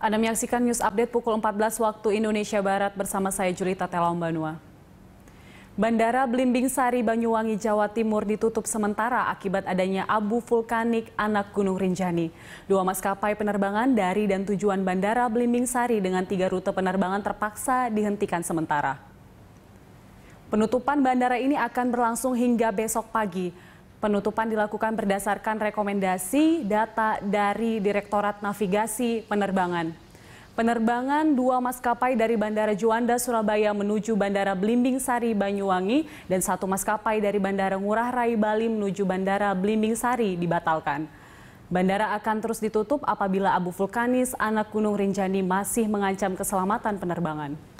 Anda menyaksikan news update pukul 14 waktu Indonesia Barat bersama saya Julita Telombanua. Bandara Blimbing Sari Banyuwangi Jawa Timur ditutup sementara akibat adanya abu vulkanik anak Gunung Rinjani. Dua maskapai penerbangan dari dan tujuan Bandara Blimbing Sari dengan tiga rute penerbangan terpaksa dihentikan sementara. Penutupan bandara ini akan berlangsung hingga besok pagi. Penutupan dilakukan berdasarkan rekomendasi data dari Direktorat Navigasi Penerbangan. Penerbangan dua maskapai dari Bandara Juanda, Surabaya menuju Bandara Blimbing Sari, Banyuwangi dan satu maskapai dari Bandara Ngurah Rai, Bali menuju Bandara Blimbing Sari dibatalkan. Bandara akan terus ditutup apabila abu vulkanis anak Gunung Rinjani masih mengancam keselamatan penerbangan.